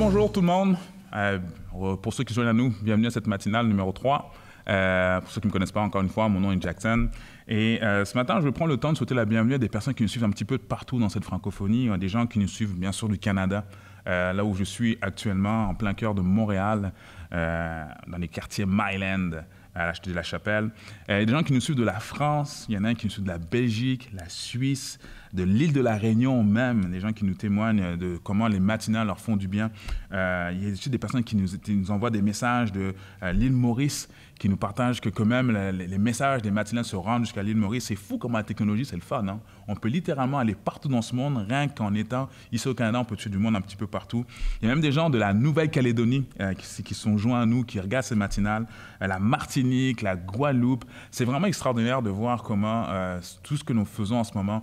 Bonjour tout le monde. Euh, pour ceux qui sont à nous, bienvenue à cette matinale numéro 3. Euh, pour ceux qui ne me connaissent pas encore une fois, mon nom est Jackson. Et euh, ce matin, je vais prendre le temps de souhaiter la bienvenue à des personnes qui nous suivent un petit peu de partout dans cette francophonie, des gens qui nous suivent bien sûr du Canada, là où je suis actuellement, en plein cœur de Montréal, dans les quartiers Myland, à la de la Chapelle. Il y a des gens qui nous suivent de la France, il y en a qui nous suivent de la Belgique, la Suisse, de l'île de la Réunion même, des gens qui nous témoignent de comment les matinales leur font du bien. Euh, il y a aussi des personnes qui nous, nous envoient des messages de euh, l'île Maurice, qui nous partagent que quand même les messages des matinales se rendent jusqu'à l'île Maurice. C'est fou comment la technologie, c'est le fun. Hein? On peut littéralement aller partout dans ce monde, rien qu'en étant ici au Canada, on peut tuer du monde un petit peu partout. Il y a même des gens de la Nouvelle-Calédonie euh, qui, qui, sont joints à nous, qui regardent ces matinales, la Martinique, la Guadeloupe. C'est vraiment extraordinaire de voir comment tout ce que nous faisons en ce moment,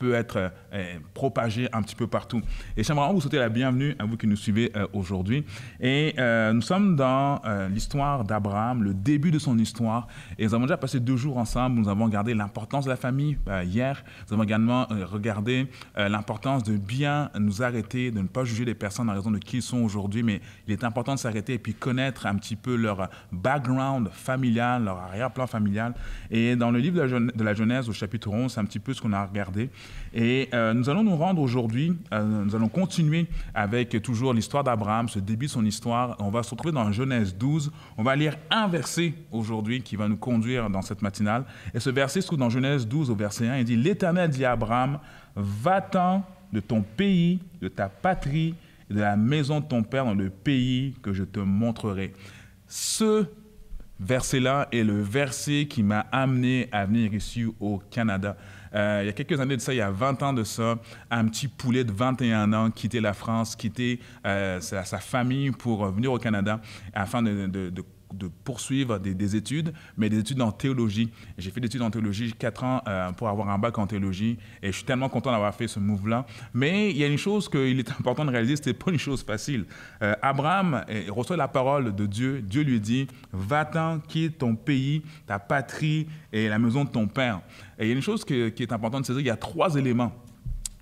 peut être euh, euh, propagé un petit peu partout. Et j'aimerais vous souhaiter la bienvenue à vous qui nous suivez euh, aujourd'hui. Et nous sommes dans l'histoire d'Abraham, le début de son histoire. Et nous avons déjà passé deux jours ensemble. Nous avons regardé l'importance de la famille hier. Nous avons également regardé l'importance de bien nous arrêter, de ne pas juger les personnes en raison de qui ils sont aujourd'hui. Mais il est important de s'arrêter et puis connaître un petit peu leur background familial, leur arrière-plan familial. Et dans le livre de la, de la Genèse, au chapitre 11, c'est un petit peu ce qu'on a regardé. Et euh, nous allons nous rendre aujourd'hui, euh, nous allons continuer avec toujours l'histoire d'Abraham, ce début de son histoire. On va se retrouver dans Genèse 12. On va lire un verset aujourd'hui qui va nous conduire dans cette matinale. Et ce verset se trouve dans Genèse 12 au verset 1. Il dit, L'Éternel dit à Abraham, va-t'en de ton pays, de ta patrie, et de la maison de ton père dans le pays que je te montrerai. Ce verset-là est le verset qui m'a amené à venir ici au Canada. Euh, il y a quelques années de ça, il y a 20 ans de ça, un petit poulet de 21 ans quittait la France, quittait euh, sa, famille pour euh, venir au Canada afin de de poursuivre des, études, mais des études en théologie. J'ai fait des études en théologie, 4 ans euh, pour avoir un bac en théologie, et je suis tellement content d'avoir fait ce move-là. Mais il y a une chose qu'il est important de réaliser, ce pas une chose facile. Euh, Abraham eh, reçoit la parole de Dieu, Dieu lui dit, va-t'en, quitte ton pays, ta patrie et la maison de ton père. Et il y a une chose qui est importante, saisir. Il y a trois éléments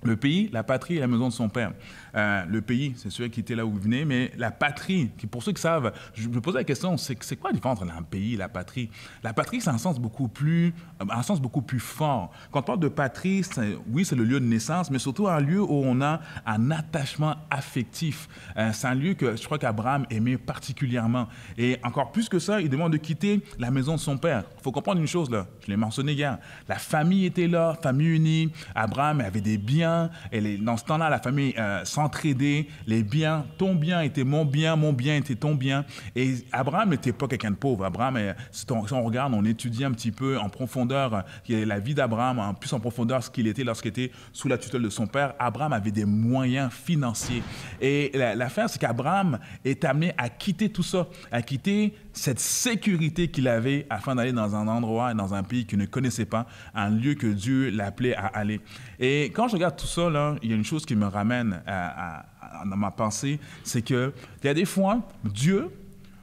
le pays, la patrie et la maison de son père. Euh, le pays, c'est celui qui était là où il venait, mais la patrie, pour ceux qui savent, je me posais la question, c'est quoi la différence entre un pays et la patrie La patrie, c'est un sens beaucoup plus, euh, fort. Quand on parle de patrie, oui, c'est le lieu de naissance, mais surtout un lieu où on a un attachement affectif. Euh, c'est un lieu que je crois qu'Abraham aimait particulièrement. Et encore plus que ça, il demande de quitter la maison de son père. Il faut comprendre une chose là, je l'ai mentionné hier. La famille était là, famille unie. Abraham avait des biens et dans ce temps-là, la famille euh, s'entraidait, les biens, ton bien était mon bien, mon bien était ton bien. Et Abraham n'était pas quelqu'un de pauvre. Abraham, euh, si on, regarde, on étudie un petit peu en profondeur euh, la vie d'Abraham, en plus en profondeur ce qu'il était lorsqu'il était sous la tutelle de son père, Abraham avait des moyens financiers. Et l'affaire, c'est qu'Abraham est amené à quitter tout ça, à quitter cette sécurité qu'il avait afin d'aller dans un endroit, dans un pays qu'il ne connaissait pas, un lieu que Dieu l'appelait à aller. Et quand je regarde tout ça, il y a une chose qui me ramène à, dans ma pensée, c'est que il y a des fois, Dieu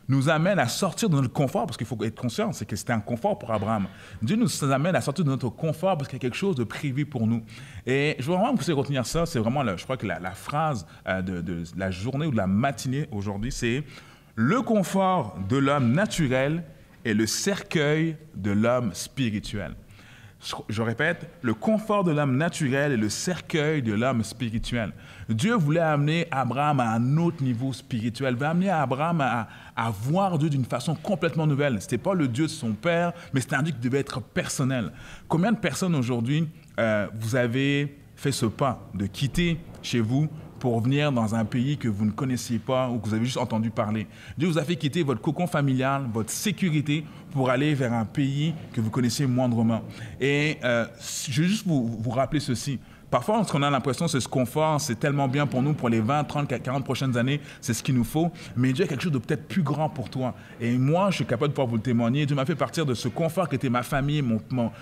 nous amène à sortir de notre confort, parce qu'il faut être conscient, c'est que c'était un confort pour Abraham. Dieu nous amène à sortir de notre confort parce qu'il y a quelque chose de prévu pour nous. Et je veux vraiment que vous puissiez retenir ça, c'est vraiment, je crois que la, phrase euh, de la journée ou de la matinée aujourd'hui, c'est « Le confort de l'homme naturel est le cercueil de l'homme spirituel » je répète, le confort de l'âme naturelle et le cercueil de l'âme spirituelle. Dieu voulait amener Abraham à un autre niveau spirituel, voulait amener Abraham à, voir Dieu d'une façon complètement nouvelle. Ce n'était pas le Dieu de son père, mais c'était un Dieu qui devait être personnel. Combien de personnes aujourd'hui, euh, vous avez fait ce pas de quitter chez vous pour venir dans un pays que vous ne connaissiez pas ou que vous avez juste entendu parler. Dieu vous a fait quitter votre cocon familial, votre sécurité pour aller vers un pays que vous connaissez moindrement. Et euh, je veux juste vous, vous rappeler ceci. Parfois, qu'on a l'impression c'est ce confort, c'est tellement bien pour nous pour les 20, 30, 40 prochaines années, c'est ce qu'il nous faut. Mais Dieu a quelque chose de peut-être plus grand pour toi. Et moi, je suis capable de pouvoir vous le témoigner. Dieu m'a fait partir de ce confort qui était ma famille, mon,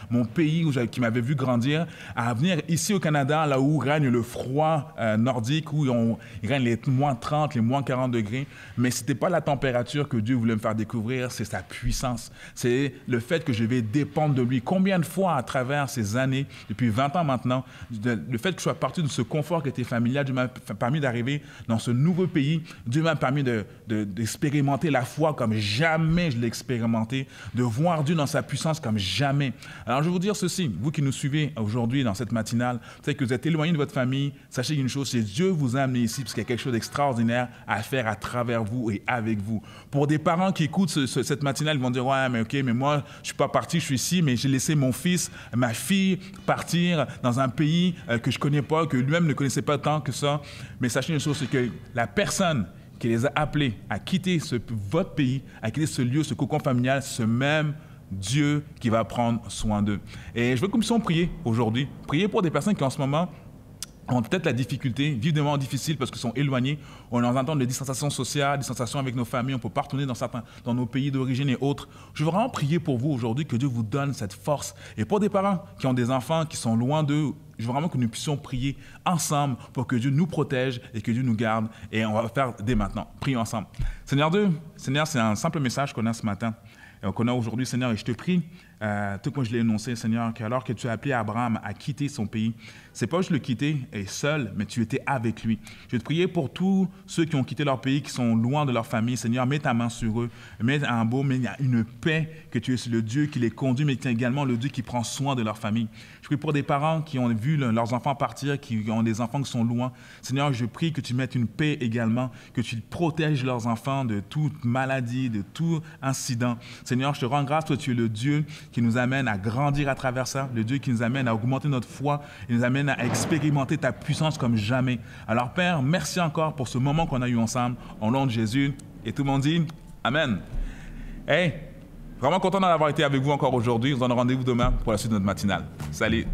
mon, pays où qui m'avait vu grandir, à venir ici au Canada, là où règne le froid euh, nordique, où on, il règne les moins 30, les moins 40 degrés. Mais ce n'était pas la température que Dieu voulait me faire découvrir, c'est sa puissance. C'est le fait que je vais dépendre de lui. Combien de fois à travers ces années, depuis 20 ans maintenant, de, le fait que je sois parti de ce confort qui était familial, Dieu m'a permis d'arriver dans ce nouveau pays. Dieu m'a permis d'expérimenter de, la foi comme jamais je l'ai expérimenté, de voir Dieu dans sa puissance comme jamais. Alors, je vais vous dire ceci, vous qui nous suivez aujourd'hui dans cette matinale, c'est que vous êtes éloigné de votre famille, sachez une chose, c'est Dieu vous a amené ici parce qu'il y a quelque chose d'extraordinaire à faire à travers vous et avec vous. Pour des parents qui écoutent cette matinale, ils vont dire, ouais, mais ok, mais moi, je suis pas parti, je suis ici, mais j'ai laissé mon fils, ma fille partir dans un pays euh, euh, que je connais pas, que lui-même ne connaissait pas tant que ça. Mais sachez une chose, c'est que la personne qui les a appelés à quitter ce, votre pays, à quitter ce lieu, ce cocon familial, ce même Dieu qui va prendre soin d'eux. Et je veux comme nous puissions prier aujourd'hui. Prier pour des personnes qui en ce moment ont peut-être la difficulté, vivent des moments difficiles parce qu'ils sont éloignés. On entend des distanciations sociales, des distanciations avec nos familles. On peut pas retourner dans, certains, dans nos pays d'origine et autres. Je veux vraiment prier pour vous aujourd'hui que Dieu vous donne cette force. Et pour des parents qui ont des enfants qui sont loin d'eux je veux vraiment que nous puissions prier ensemble pour que Dieu nous protège et que Dieu nous garde. Et on va faire dès maintenant. Prions ensemble. Seigneur 2 Seigneur, c'est un simple message qu'on a ce matin, euh, qu'on a aujourd'hui, Seigneur, et je te prie euh, tout comme je l'ai énoncé, Seigneur, que alors que tu as appelé Abraham à quitter son pays, c'est pas je le quittais et seul, mais tu étais avec lui. Je vais te prier pour tous ceux qui ont quitté leur pays, qui sont loin de leur famille. Seigneur, mets ta main sur eux, mets un beau, mais il y a une paix que tu es le Dieu qui les conduit, mais qui es également le Dieu qui prend soin de leur famille. Je prie pour des parents qui ont vu leurs enfants partir, qui ont des enfants qui sont loin. Seigneur, je prie que tu mettes une paix également, que tu protèges leurs enfants de toute maladie, de tout incident. Seigneur, je te rends grâce, toi tu es le Dieu qui nous amène à grandir à travers ça, le Dieu qui nous amène à augmenter notre foi, il nous amène à expérimenter ta puissance comme jamais. Alors Père, merci encore pour ce moment qu'on a eu ensemble, en nom de Jésus. Et tout le monde dit Amen. Hey, vraiment content d'avoir été avec vous encore aujourd'hui. Nous donne rendez-vous demain pour la suite de notre matinale. Salut.